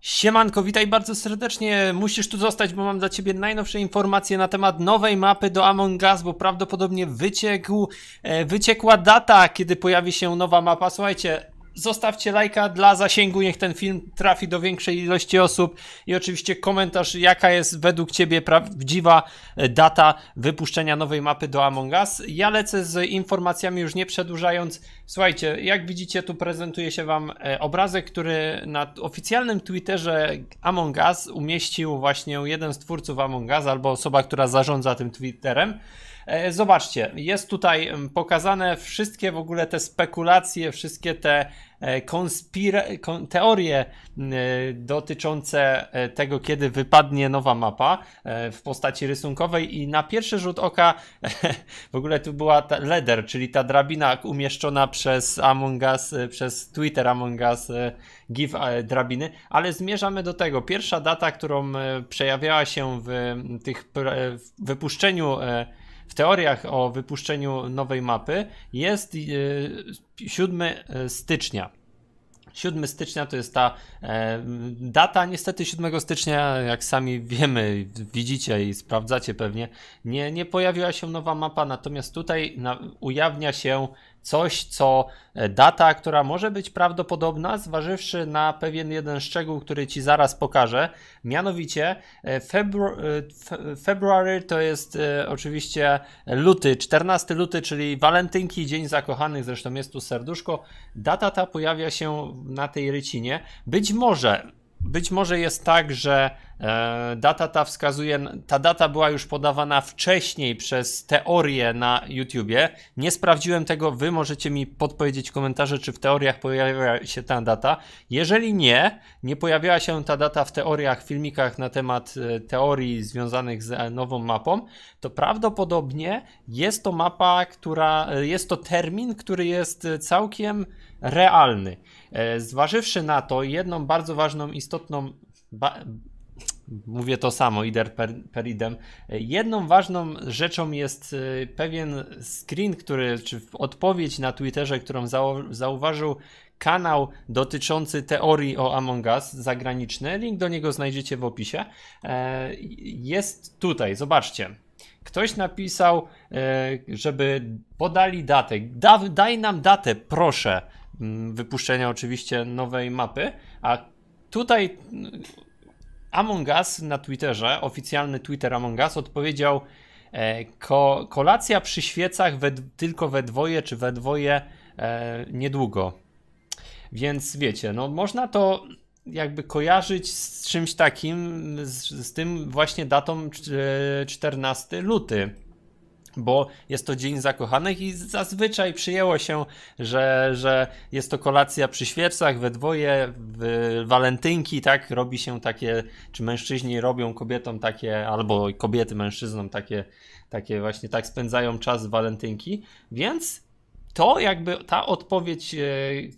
Siemanko, witaj bardzo serdecznie. Musisz tu zostać, bo mam dla ciebie najnowsze informacje na temat nowej mapy do Among Us, bo prawdopodobnie wyciekł, e, wyciekła data, kiedy pojawi się nowa mapa. Słuchajcie, zostawcie lajka dla zasięgu, niech ten film trafi do większej ilości osób i oczywiście komentarz, jaka jest według Ciebie prawdziwa e, data wypuszczenia nowej mapy do Among Us. Ja lecę z informacjami już nie przedłużając. Słuchajcie, jak widzicie tu prezentuje się Wam e, obrazek, który na oficjalnym Twitterze Among Us umieścił właśnie jeden z twórców Among Us albo osoba, która zarządza tym Twitterem. E, zobaczcie, jest tutaj pokazane wszystkie w ogóle te spekulacje, wszystkie te E, konspira- kon- teorie e, dotyczące e, tego, kiedy wypadnie nowa mapa w postaci rysunkowej i na pierwszy rzut oka w ogóle tu była ta leder, czyli ta drabina umieszczona przez Among Us, przez Twitter Among Us GIF drabiny, ale zmierzamy do tego. Pierwsza data, którą przejawiała się w tych w wypuszczeniu teoriach o wypuszczeniu nowej mapy jest 7 e, e, stycznia. 7 stycznia to jest ta e, data. Niestety 7 stycznia, jak sami wiemy, widzicie i sprawdzacie pewnie, nie, nie pojawiła się nowa mapa, natomiast tutaj ujawnia się coś, co e, data, która może być prawdopodobna, zważywszy na pewien jeden szczegół, który ci zaraz pokażę. Mianowicie e, e, February to jest oczywiście luty, 14 luty, czyli walentynki, dzień zakochanych, zresztą jest tu serduszko. Data ta pojawia się na tej rycinie. Być może, być może jest tak, że E, data ta wskazuje, ta data była już podawana wcześniej przez teorię na YouTubie. Nie sprawdziłem tego, wy możecie mi podpowiedzieć w komentarze, czy w teoriach pojawia się ta data. Jeżeli nie, nie pojawiała się ta data w teoriach, filmikach na temat e, teorii związanych z e, nową mapą, to prawdopodobnie jest to mapa, która jest to termin, który jest całkiem realny. Zważywszy na to, jedną bardzo ważną, istotną. Ba- mówię to samo, ider per, per idem. Jedną ważną rzeczą jest y, pewien screen, który, czy odpowiedź na Twitterze, którą zauważył kanał dotyczący teorii o Among Us zagraniczny. Link do niego znajdziecie w opisie. E, jest tutaj, zobaczcie. Ktoś napisał, e, żeby podali datę. Da, daj nam datę, proszę. Mm, wypuszczenia oczywiście nowej mapy, a tutaj Among Us na Twitterze, oficjalny Twitter Among Us, odpowiedział e, Ko kolacja przy świecach we, tylko we dwoje czy we dwoje e, niedługo. Więc wiecie, no można to jakby kojarzyć z czymś takim, z, z tym właśnie datą 14 e, luty bo jest to dzień zakochanych i zazwyczaj przyjęło się, że, że jest to kolacja przy świecach, we dwoje, w walentynki, tak, robi się takie, czy mężczyźni robią kobietom takie, albo kobiety mężczyznom takie, takie właśnie, tak spędzają czas w walentynki, więc to jakby ta odpowiedź, e,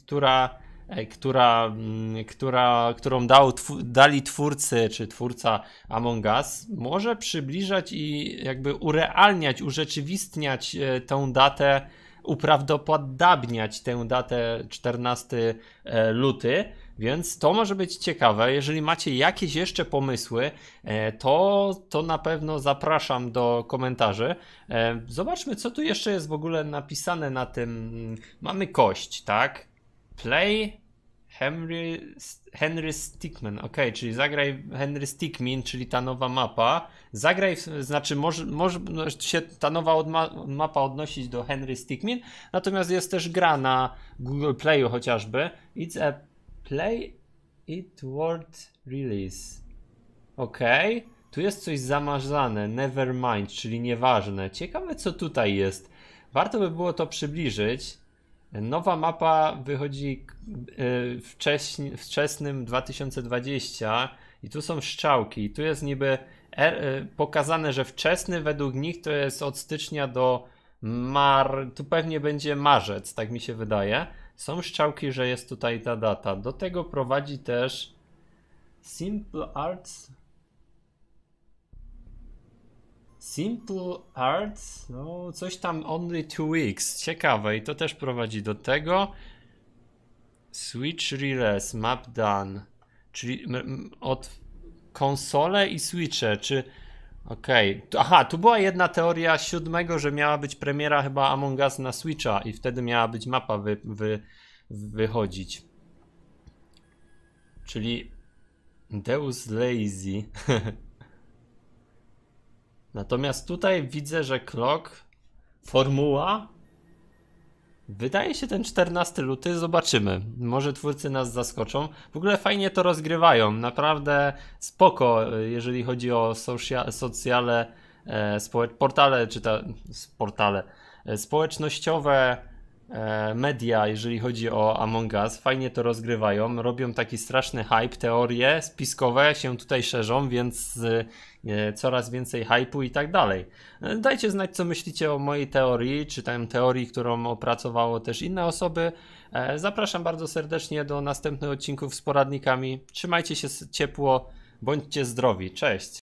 która E, która, mm, która, którą dał, dali twórcy czy twórca Among Us, może przybliżać i jakby urealniać, urzeczywistniać e, tą datę, uprawdopodobniać tę datę 14 e, luty. Więc to może być ciekawe. Jeżeli macie jakieś jeszcze pomysły, to, to na pewno zapraszam do komentarzy. Zobaczmy, co tu jeszcze jest w ogóle napisane na tym. Mamy kość, tak? Play Henry, Henry Stickman. Ok, czyli zagraj Henry Stickmin, czyli ta nowa mapa. Zagraj, znaczy może, może no, się ta nowa mapa odnosić do Henry Stickmin, natomiast jest też gra na Google Playu chociażby. It's a play it world release. Ok, tu jest coś zamazane, never mind, czyli nieważne. Ciekawe co tutaj jest. Warto by było to przybliżyć. Nowa mapa wychodzi e, wczesnym 2020 i tu są strzałki. Tu jest niby er, e, pokazane, że wczesny według nich to jest od stycznia do mar... Tu pewnie będzie marzec, tak mi się wydaje. Są strzałki, że jest tutaj ta data. Do tego prowadzi też Simple Arts Simple Arts, no coś tam Only Two Weeks, ciekawe i to też prowadzi do tego. Switch Release, Map Done, czyli od konsole i Switche, czy... Okej, okay. aha, tu była jedna teoria siódmego, że miała być premiera chyba Among Us na Switcha i wtedy miała być mapa wy, wy, wychodzić. Czyli Deus Lazy. Natomiast tutaj widzę, że krok, formuła. Wydaje się ten 14 luty, zobaczymy. Może twórcy nas zaskoczą. W ogóle fajnie to rozgrywają, naprawdę spoko, jeżeli chodzi o socjale, e, portale, czy ta, portale, e, społecznościowe E, media, jeżeli chodzi o Among Us, fajnie to rozgrywają, robią taki straszny hype, teorie spiskowe się tutaj szerzą, więc e, coraz więcej hypu i tak dalej. E, dajcie znać, co myślicie o mojej teorii, czy tam teorii, którą opracowało też inne osoby. Zapraszam bardzo serdecznie do następnych odcinków z poradnikami. Trzymajcie się ciepło, bądźcie zdrowi. Cześć!